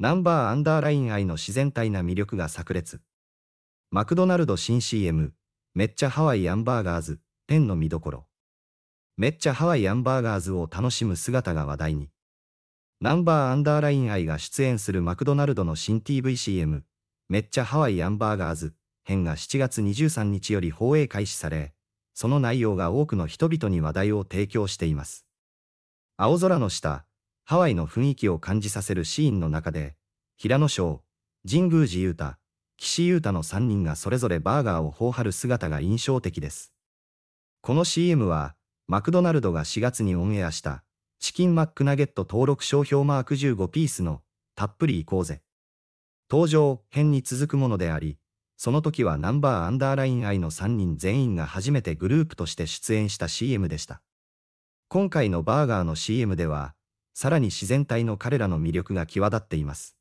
ナンバーアンダーライン愛の自然体な魅力が炸裂。マクドナルド新 CM、めっちゃハワイアンバーガーズ、天の見どころ。めっちゃハワイアンバーガーズを楽しむ姿が話題に。ナンバーアンダーライン愛が出演するマクドナルドの新 TVCM、めっちゃハワイアンバーガーズ編が7月23日より放映開始され、その内容が多くの人々に話題を提供しています。青空の下、ハワイの雰囲気を感じさせるシーンの中で、平野翔、神宮寺勇太、岸優太の3人がそれぞれバーガーを頬張る姿が印象的です。この CM は、マクドナルドが4月にオンエアした、チキンマックナゲット登録商標マーク15ピースの、たっぷり行こうぜ。登場編に続くものであり、その時はナンバーアンダーライン I の3人全員が初めてグループとして出演した CM でした。今回のバーガーの CM では、さらに自然体の彼らの魅力が際立っています。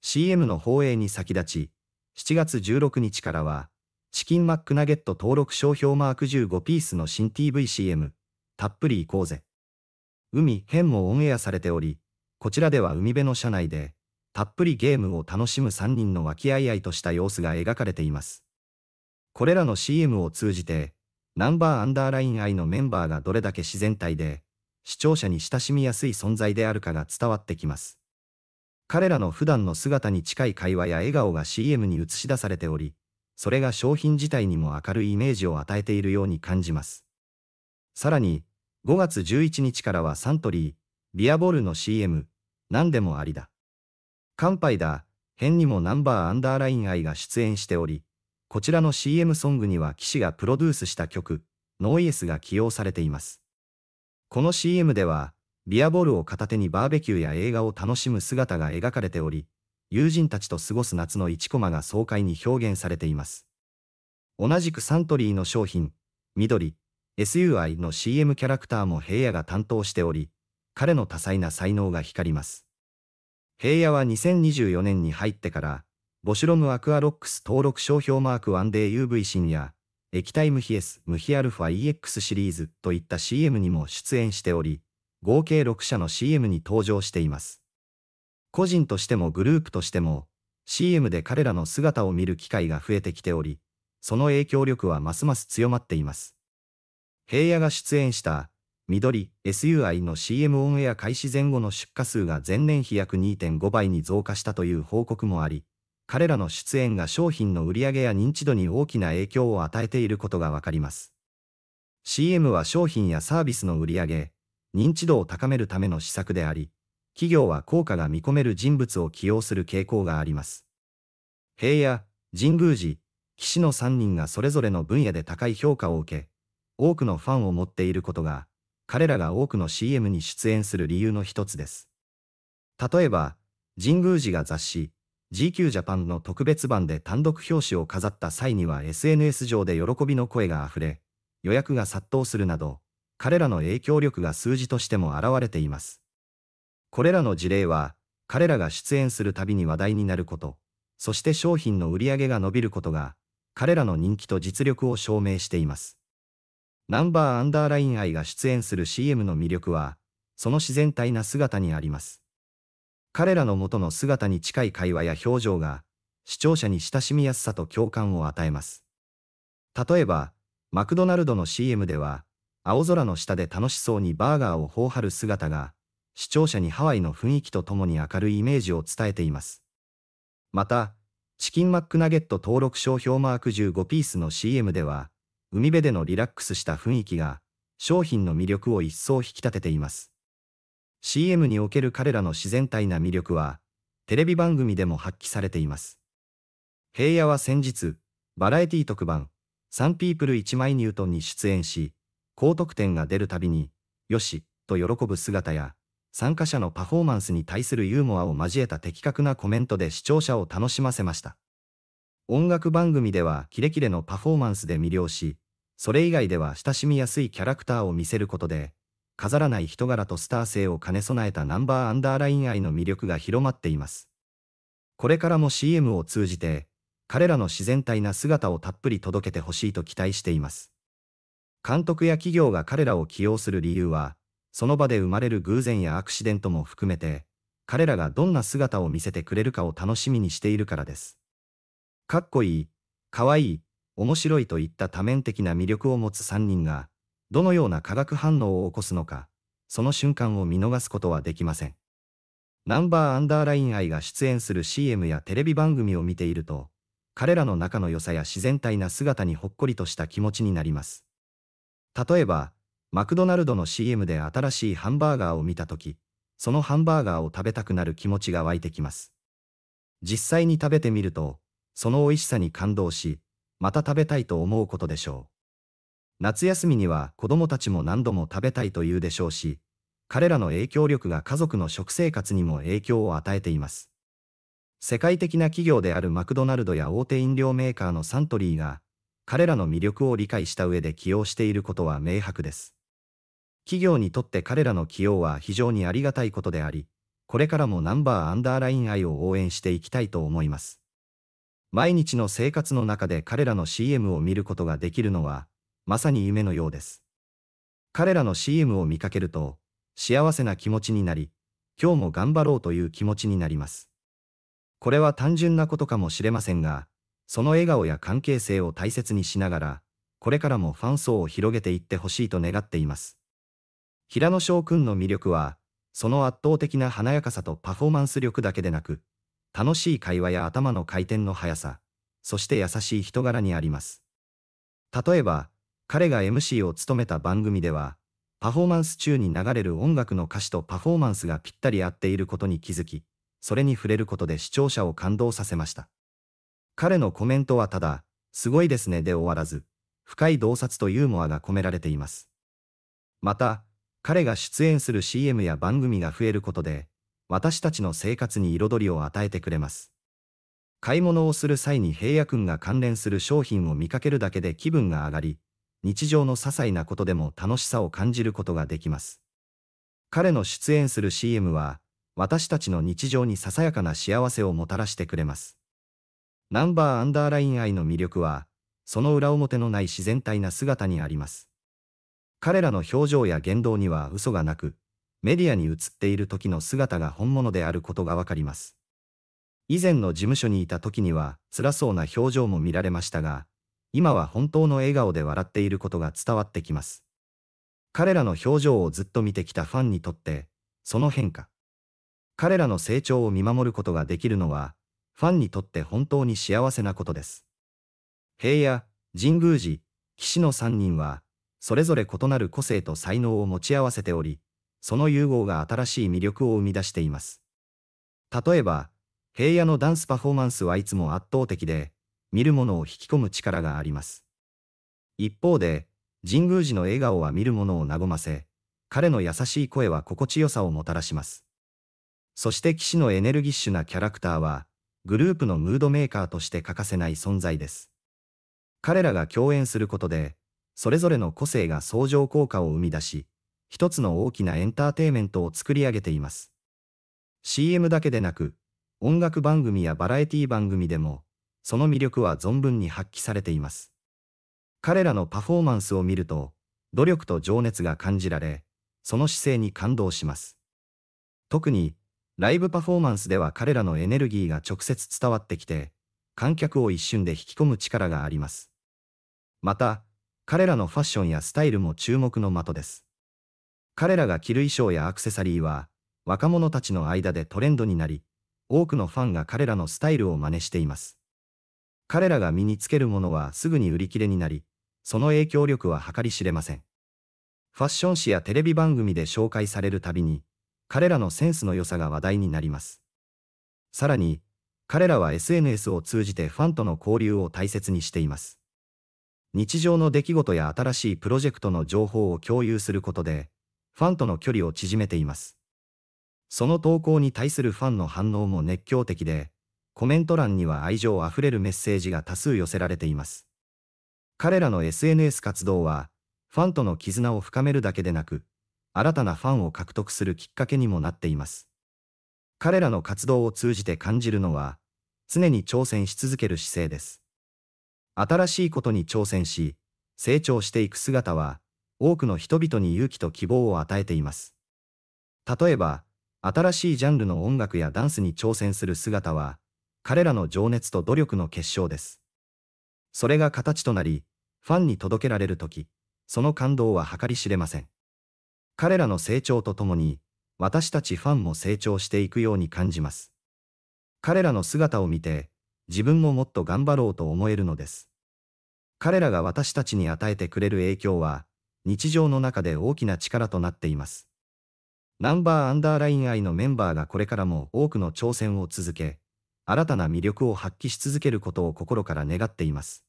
CM の放映に先立ち、7月16日からは、チキンマックナゲット登録商標マーク15ピースの新 TVCM、たっぷり行こうぜ。海、編もオンエアされており、こちらでは海辺の車内で、たっぷりゲームを楽しむ3人の和気あいあいとした様子が描かれています。これらの CM を通じて、ナンバーアンダーライン I のメンバーがどれだけ自然体で、視聴者に親しみやすい存在であるかが伝わってきます。彼らの普段の姿に近い会話や笑顔が CM に映し出されており、それが商品自体にも明るいイメージを与えているように感じます。さらに、5月11日からはサントリー、ビアボールの CM、何でもありだ。乾杯だ、編にもナンバーアンダーライン愛が出演しており、こちらの CM ソングには騎士がプロデュースした曲、ノーイエスが起用されています。この CM では、ビアボールを片手にバーベキューや映画を楽しむ姿が描かれており、友人たちと過ごす夏の1コマが爽快に表現されています。同じくサントリーの商品、緑、SUI の CM キャラクターも平野が担当しており、彼の多彩な才能が光ります。平野は2024年に入ってから、ボシュロムアクアロックス登録商標マーク 1DUV シンや、液体無比 S、無比 αEX シリーズといった CM にも出演しており、合計6社の CM に登場しています。個人としてもグループとしても、CM で彼らの姿を見る機会が増えてきており、その影響力はますます強まっています。平野が出演した緑 SUI の CM オンエア開始前後の出荷数が前年比約2.5倍に増加したという報告もあり、彼らの出演が商品の売り上げや認知度に大きな影響を与えていることがわかります。CM は商品やサービスの売り上げ、認知度を高めるための施策であり、企業は効果が見込める人物を起用する傾向があります。平野、神宮寺、岸の3人がそれぞれの分野で高い評価を受け、多くのファンを持っていることが、彼らが多くの CM に出演する理由の一つです。例えば、神宮寺が雑誌、GQ ジャパンの特別版で単独表紙を飾った際には SNS 上で喜びの声が溢れ、予約が殺到するなど、彼らの影響力が数字としても現れています。これらの事例は、彼らが出演するたびに話題になること、そして商品の売り上げが伸びることが、彼らの人気と実力を証明しています。ナンバーアンダーライン愛が出演する CM の魅力は、その自然体な姿にあります。彼らの元の姿に近い会話や表情が、視聴者に親しみやすさと共感を与えます。例えば、マクドナルドの CM では、青空の下で楽しそうにバーガーを頬張る姿が、視聴者にハワイの雰囲気とともに明るいイメージを伝えています。また、チキンマックナゲット登録商標マーク15ピースの CM では、海辺でのリラックスした雰囲気が、商品の魅力を一層引き立てています。CM における彼らの自然体な魅力は、テレビ番組でも発揮されています。平野は先日、バラエティ特番、サンピープル1枚ニュートンに出演し、高得点が出るたびに、よし、と喜ぶ姿や、参加者のパフォーマンスに対するユーモアを交えた的確なコメントで視聴者を楽しませました。音楽番組ではキレキレのパフォーマンスで魅了し、それ以外では親しみやすいキャラクターを見せることで、飾らない人柄とスター性を兼ね備えたナンバーアンダーライン愛の魅力が広まっています。これからも CM を通じて、彼らの自然体な姿をたっぷり届けてほしいと期待しています。監督や企業が彼らを起用する理由は、その場で生まれる偶然やアクシデントも含めて、彼らがどんな姿を見せてくれるかを楽しみにしているからです。かっこいい、かわいい、面白いといった多面的な魅力を持つ3人が、どのような化学反応を起こすのか、その瞬間を見逃すことはできません。ナンバーアンダーライン愛が出演する CM やテレビ番組を見ていると、彼らの仲の良さや自然体な姿にほっこりとした気持ちになります。例えば、マクドナルドの CM で新しいハンバーガーを見たとき、そのハンバーガーを食べたくなる気持ちが湧いてきます。実際に食べてみると、その美味しさに感動し、また食べたいと思うことでしょう。夏休みには子供たちも何度も食べたいというでしょうし、彼らの影響力が家族の食生活にも影響を与えています。世界的な企業であるマクドナルドや大手飲料メーカーのサントリーが、彼らの魅力を理解した上で起用していることは明白です。企業にとって彼らの起用は非常にありがたいことであり、これからもナンバーアンダーライン愛を応援していきたいと思います。毎日の生活の中で彼らの CM を見ることができるのは、まさに夢のようです。彼らの CM を見かけると、幸せな気持ちになり、今日も頑張ろうという気持ちになります。これは単純なことかもしれませんが、その笑顔や関係性を大切にしながら、これからもファン層を広げていってほしいと願っています。平野翔くんの魅力は、その圧倒的な華やかさとパフォーマンス力だけでなく、楽しい会話や頭の回転の速さ、そして優しい人柄にあります。例えば、彼が MC を務めた番組では、パフォーマンス中に流れる音楽の歌詞とパフォーマンスがぴったり合っていることに気づき、それに触れることで視聴者を感動させました。彼のコメントはただ、すごいですねで終わらず、深い洞察とユーモアが込められています。また、彼が出演する CM や番組が増えることで、私たちの生活に彩りを与えてくれます。買い物をする際に平野くんが関連する商品を見かけるだけで気分が上がり、日常の些細なことでも楽しさを感じることができます。彼の出演する CM は、私たちの日常にささやかな幸せをもたらしてくれます。ナンバーアンダーライン愛の魅力は、その裏表のない自然体な姿にあります。彼らの表情や言動には嘘がなく、メディアに映っている時の姿が本物であることがわかります。以前の事務所にいた時には辛そうな表情も見られましたが、今は本当の笑顔で笑っていることが伝わってきます。彼らの表情をずっと見てきたファンにとって、その変化。彼らの成長を見守ることができるのは、ファンにとって本当に幸せなことです。平野、神宮寺、岸の3人は、それぞれ異なる個性と才能を持ち合わせており、その融合が新しい魅力を生み出しています。例えば、平野のダンスパフォーマンスはいつも圧倒的で、見るものを引き込む力があります。一方で、神宮寺の笑顔は見るものを和ませ、彼の優しい声は心地よさをもたらします。そして騎士のエネルギッシュなキャラクターは、グループのムードメーカーとして欠かせない存在です。彼らが共演することで、それぞれの個性が相乗効果を生み出し、一つの大きなエンターテイメントを作り上げています。CM だけでなく、音楽番組やバラエティ番組でも、その魅力は存分に発揮されています。彼らのパフォーマンスを見ると、努力と情熱が感じられ、その姿勢に感動します。特に、ライブパフォーマンスでは彼らのエネルギーが直接伝わってきて、観客を一瞬で引き込む力があります。また、彼らのファッションやスタイルも注目の的です。彼らが着る衣装やアクセサリーは、若者たちの間でトレンドになり、多くのファンが彼らのスタイルを真似しています。彼らが身につけるものはすぐに売り切れになり、その影響力は計り知れません。ファッション誌やテレビ番組で紹介されるたびに、彼らのセンスの良さが話題になります。さらに、彼らは SNS を通じてファンとの交流を大切にしています。日常の出来事や新しいプロジェクトの情報を共有することで、ファンとの距離を縮めています。その投稿に対するファンの反応も熱狂的で、コメント欄には愛情あふれるメッセージが多数寄せられています。彼らの SNS 活動は、ファンとの絆を深めるだけでなく、新たなファンを獲得するきっかけにもなっています。彼らの活動を通じて感じるのは、常に挑戦し続ける姿勢です。新しいことに挑戦し、成長していく姿は、多くの人々に勇気と希望を与えています。例えば、新しいジャンルの音楽やダンスに挑戦する姿は、彼らの情熱と努力の結晶です。それが形となり、ファンに届けられるとき、その感動は計り知れません。彼らの成長とともに、私たちファンも成長していくように感じます。彼らの姿を見て、自分ももっと頑張ろうと思えるのです。彼らが私たちに与えてくれる影響は、日常の中で大きな力となっています。ナンバーアンダーライン愛のメンバーがこれからも多くの挑戦を続け、新たな魅力を発揮し続けることを心から願っています。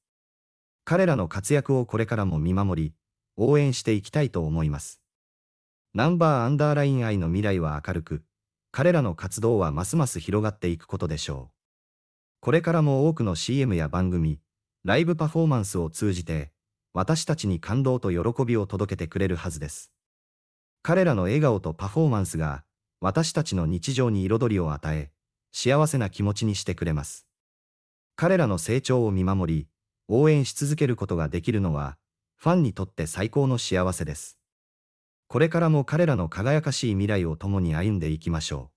彼らの活躍をこれからも見守り、応援していきたいと思います。ナンバーアンダーライン愛の未来は明るく、彼らの活動はますます広がっていくことでしょう。これからも多くの CM や番組、ライブパフォーマンスを通じて、私たちに感動と喜びを届けてくれるはずです。彼らの笑顔とパフォーマンスが、私たちの日常に彩りを与え、幸せな気持ちにしてくれます。彼らの成長を見守り、応援し続けることができるのは、ファンにとって最高の幸せです。これからも彼らの輝かしい未来を共に歩んでいきましょう。